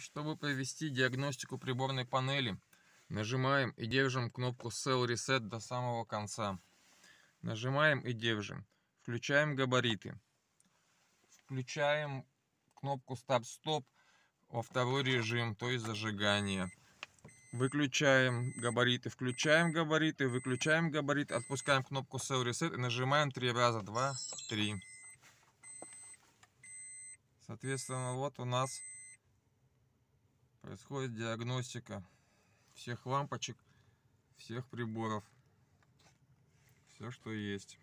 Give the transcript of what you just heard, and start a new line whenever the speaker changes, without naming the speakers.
Чтобы провести диагностику приборной панели, нажимаем и держим кнопку Cell Reset до самого конца. Нажимаем и держим. Включаем габариты. Включаем кнопку Start Stop во второй режим, то есть зажигание. Выключаем габариты, включаем габариты, выключаем габариты. отпускаем кнопку Cell Reset и нажимаем три раза. Два, три. Соответственно, вот у нас Происходит диагностика всех лампочек, всех приборов, все, что есть.